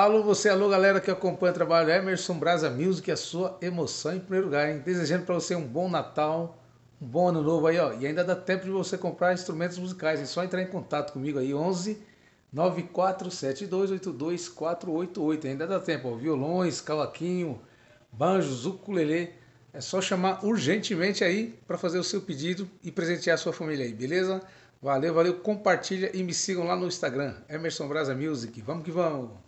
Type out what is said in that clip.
Alô, você, alô, galera que acompanha o trabalho Emerson Brasa Music, a sua emoção em primeiro lugar, hein? Desejando para você um bom Natal, um bom ano novo aí, ó. E ainda dá tempo de você comprar instrumentos musicais, é só entrar em contato comigo aí, 11 9472822488. Ainda dá tempo, ó. Violões, cavaquinho, banjos, ukulele. É só chamar urgentemente aí para fazer o seu pedido e presentear a sua família aí, beleza? Valeu, valeu. Compartilha e me sigam lá no Instagram, Emerson Brasa Music. Vamos que vamos!